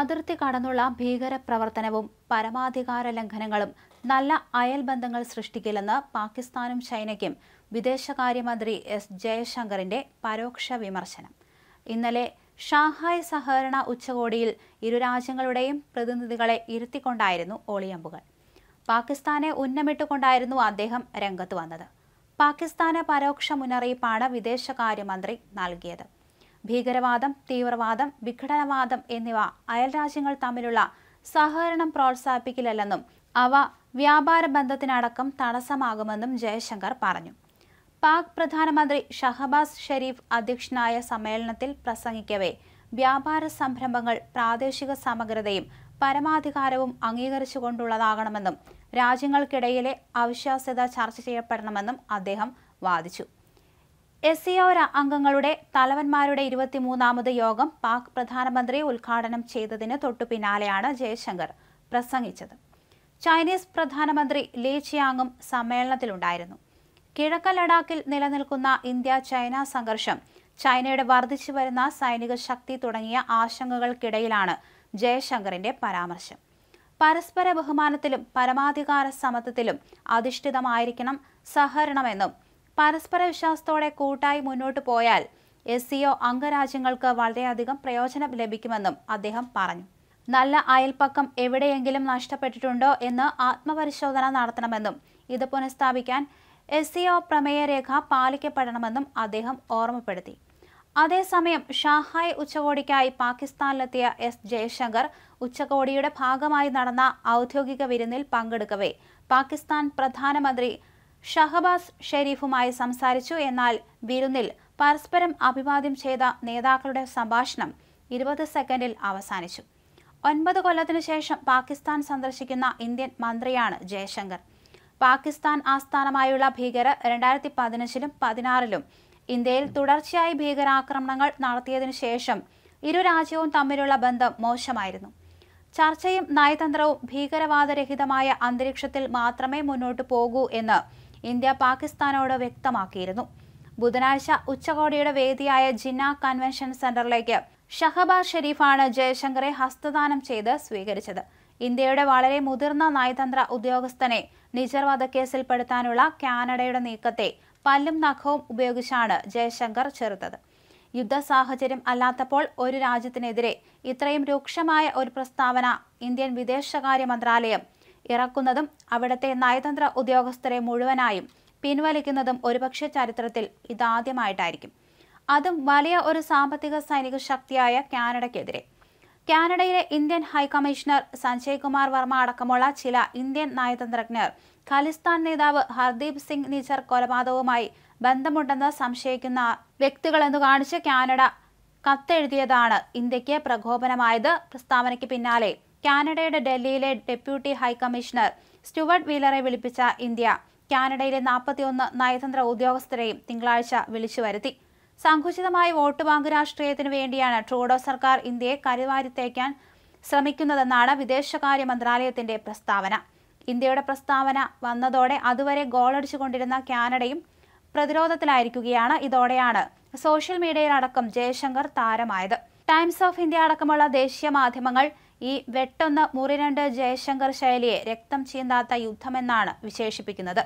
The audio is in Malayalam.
അതിർത്തി കടന്നുള്ള ഭീകര പ്രവർത്തനവും പരമാധികാര ലംഘനങ്ങളും നല്ല അയൽ ബന്ധങ്ങൾ സൃഷ്ടിക്കില്ലെന്ന് പാകിസ്ഥാനും ചൈനയ്ക്കും വിദേശകാര്യമന്ത്രി എസ് ജയശങ്കറിന്റെ പരോക്ഷ വിമർശനം ഇന്നലെ ഷാങ്ഹായ് സഹകരണ ഉച്ചകോടിയിൽ ഇരു രാജ്യങ്ങളുടെയും പ്രതിനിധികളെ ഇരുത്തിക്കൊണ്ടായിരുന്നു ഓളിയമ്പുകൾ പാകിസ്ഥാനെ ഉന്നമിട്ടുകൊണ്ടായിരുന്നു അദ്ദേഹം രംഗത്ത് വന്നത് പാകിസ്ഥാന് പരോക്ഷ മുന്നറിയിപ്പാണ് വിദേശകാര്യമന്ത്രി നൽകിയത് ഭീകരവാദം തീവ്രവാദം വിഘടനവാദം എന്നിവ അയൽരാജ്യങ്ങൾ തമ്മിലുള്ള സഹകരണം പ്രോത്സാഹിപ്പിക്കില്ലെന്നും അവ വ്യാപാര ബന്ധത്തിനടക്കം തടസ്സമാകുമെന്നും ജയശങ്കർ പറഞ്ഞു പാക് പ്രധാനമന്ത്രി ഷഹബാസ് ഷെരീഫ് അധ്യക്ഷനായ സമ്മേളനത്തിൽ പ്രസംഗിക്കവെ വ്യാപാര സംരംഭങ്ങൾ പ്രാദേശിക സമഗ്രതയും പരമാധികാരവും അംഗീകരിച്ചുകൊണ്ടുള്ളതാകണമെന്നും രാജ്യങ്ങൾക്കിടയിലെ അവിശ്വാസ്യത ചർച്ച ചെയ്യപ്പെടണമെന്നും അദ്ദേഹം വാദിച്ചു എസ് അംഗങ്ങളുടെ തലവന്മാരുടെ ഇരുപത്തിമൂന്നാമത് യോഗം പാക് പ്രധാനമന്ത്രി ഉദ്ഘാടനം ചെയ്തതിന് തൊട്ടുപിന്നാലെയാണ് ജയശങ്കർ പ്രസംഗിച്ചത് ചൈനീസ് പ്രധാനമന്ത്രി ലീ ചിയാങും സമ്മേളനത്തിലുണ്ടായിരുന്നു കിഴക്കൻ ലഡാക്കിൽ നിലനിൽക്കുന്ന ഇന്ത്യ ചൈന സംഘർഷം ചൈനയുടെ വർദ്ധിച്ചു വരുന്ന സൈനിക ശക്തി തുടങ്ങിയ ആശങ്കകൾക്കിടയിലാണ് ജയശങ്കറിന്റെ പരാമർശം പരസ്പര ബഹുമാനത്തിലും പരമാധികാര സമത്വത്തിലും അധിഷ്ഠിതമായിരിക്കണം സഹകരണമെന്നും പരസ്പര വിശ്വാസത്തോടെ കൂട്ടായി മുന്നോട്ട് പോയാൽ എസ് സിഒ അംഗരാജ്യങ്ങൾക്ക് വളരെയധികം പ്രയോജനം ലഭിക്കുമെന്നും അദ്ദേഹം പറഞ്ഞു നല്ല അയൽപ്പക്കം എവിടെയെങ്കിലും നഷ്ടപ്പെട്ടിട്ടുണ്ടോ എന്ന് ആത്മപരിശോധന നടത്തണമെന്നും ഇത് പുനഃസ്ഥാപിക്കാൻ എസ് സിഒ പ്രമേയരേഖ പാലിക്കപ്പെടണമെന്നും അദ്ദേഹം ഓർമ്മപ്പെടുത്തി അതേസമയം ഷാഹായ് ഉച്ചകോടിക്കായി പാകിസ്ഥാനിലെത്തിയ എസ് ജയശങ്കർ ഉച്ചകോടിയുടെ ഭാഗമായി നടന്ന ഔദ്യോഗിക വിരുന്നിൽ പങ്കെടുക്കവേ പാകിസ്ഥാൻ പ്രധാനമന്ത്രി ഷഹബാസ് ഷെരീഫുമായി സംസാരിച്ചു എന്നാൽ വിരുന്നിൽ പരസ്പരം അഭിവാദ്യം ചെയ്ത നേതാക്കളുടെ സംഭാഷണം ഇരുപത് സെക്കൻഡിൽ അവസാനിച്ചു ഒൻപത് കൊല്ലത്തിനു ശേഷം പാകിസ്ഥാൻ സന്ദർശിക്കുന്ന ഇന്ത്യൻ മന്ത്രിയാണ് ജയശങ്കർ പാകിസ്ഥാൻ ആസ്ഥാനമായുള്ള ഭീകര രണ്ടായിരത്തി പതിനഞ്ചിലും പതിനാറിലും ഇന്ത്യയിൽ തുടർച്ചയായി ഭീകരാക്രമണങ്ങൾ നടത്തിയതിനു ശേഷം ഇരു രാജ്യവും തമ്മിലുള്ള ബന്ധം മോശമായിരുന്നു ചർച്ചയും നയതന്ത്രവും ഭീകരവാദരഹിതമായ അന്തരീക്ഷത്തിൽ മാത്രമേ മുന്നോട്ടു പോകൂ എന്ന് ഇന്ത്യ പാകിസ്ഥാനോട് വ്യക്തമാക്കിയിരുന്നു ബുധനാഴ്ച ഉച്ചകോടിയുടെ വേദിയായ ജിന്ന കൺവെൻഷൻ സെന്ററിലേക്ക് ഷഹബാസ് ഷെരീഫാണ് ജയശങ്കറെ ഹസ്തദാനം ചെയ്ത് സ്വീകരിച്ചത് ഇന്ത്യയുടെ വളരെ മുതിർന്ന നയതന്ത്ര ഉദ്യോഗസ്ഥനെ നിജർ വധക്കേസിൽപ്പെടുത്താനുള്ള കാനഡയുടെ നീക്കത്തെ പല്ലും നഖവും ഉപയോഗിച്ചാണ് ജയശങ്കർ ചെറുത്തത് യുദ്ധ സാഹചര്യം അല്ലാത്തപ്പോൾ ഒരു രാജ്യത്തിനെതിരെ ഇത്രയും രൂക്ഷമായ ഒരു പ്രസ്താവന ഇന്ത്യൻ വിദേശകാര്യ മന്ത്രാലയം ഇറക്കുന്നതും അവിടുത്തെ നയതന്ത്ര ഉദ്യോഗസ്ഥരെ മുഴുവനായും പിൻവലിക്കുന്നതും ഒരുപക്ഷെ ചരിത്രത്തിൽ ഇതാദ്യമായിട്ടായിരിക്കും അതും വലിയ ഒരു സാമ്പത്തിക സൈനിക ശക്തിയായ കാനഡയ്ക്കെതിരെ കാനഡയിലെ ഇന്ത്യൻ ഹൈക്കമ്മീഷണർ സഞ്ജയ് കുമാർ വർമ്മ അടക്കമുള്ള ചില ഇന്ത്യൻ നയതന്ത്രജ്ഞർ ഖാലിസ്ഥാൻ നേതാവ് ഹർദീപ് സിംഗ് നിജർ കൊലപാതകവുമായി ബന്ധമുണ്ടെന്ന് സംശയിക്കുന്ന വ്യക്തികളെന്ന് കാണിച്ച് കാനഡ കത്തെഴുതിയതാണ് ഇന്ത്യക്ക് പ്രകോപനമായത് പ്രസ്താവനയ്ക്ക് പിന്നാലെ കാനഡയുടെ ഡൽഹിയിലെ ഡെപ്യൂട്ടി ഹൈക്കമ്മീഷണർ സ്റ്റുവർട്ട് വീലറെ വിളിപ്പിച്ച ഇന്ത്യ കാനഡയിലെ നാൽപ്പത്തിയൊന്ന് നയതന്ത്ര ഉദ്യോഗസ്ഥരെയും തിങ്കളാഴ്ച വിളിച്ചു വരുത്തി സങ്കുചിതമായ വോട്ട് ബാങ്ക് രാഷ്ട്രീയത്തിനു വേണ്ടിയാണ് ട്രൂഡോ സർക്കാർ ഇന്ത്യയെ കരുവാരിത്തേക്കാൻ ശ്രമിക്കുന്നതെന്നാണ് വിദേശകാര്യ മന്ത്രാലയത്തിന്റെ പ്രസ്താവന ഇന്ത്യയുടെ പ്രസ്താവന വന്നതോടെ അതുവരെ ഗോളടിച്ചുകൊണ്ടിരുന്ന കാനഡയും പ്രതിരോധത്തിലായിരിക്കുകയാണ് ഇതോടെയാണ് സോഷ്യൽ മീഡിയയിലടക്കം ജയശങ്കർ താരമായത് ടൈംസ് ഓഫ് ഇന്ത്യ അടക്കമുള്ള ദേശീയ മാധ്യമങ്ങൾ ഈ വെട്ടൊന്ന് മുറിരണ്ട് ജയശങ്കർ ശൈലിയെ രക്തം ചീന്താത്ത യുദ്ധമെന്നാണ് വിശേഷിപ്പിക്കുന്നത്